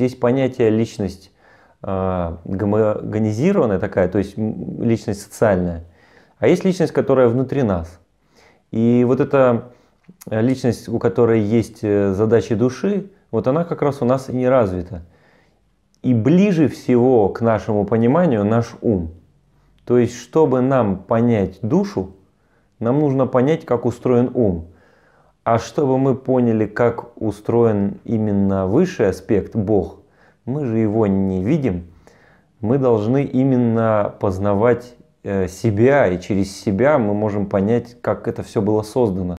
Здесь понятие личность э, гомогонизированная такая, то есть личность социальная, а есть личность, которая внутри нас. И вот эта э, личность, у которой есть э, задачи души, вот она как раз у нас и не развита. И ближе всего к нашему пониманию наш ум. То есть, чтобы нам понять душу, нам нужно понять, как устроен ум. А чтобы мы поняли, как устроен именно высший аспект Бог, мы же его не видим, мы должны именно познавать э, себя, и через себя мы можем понять, как это все было создано.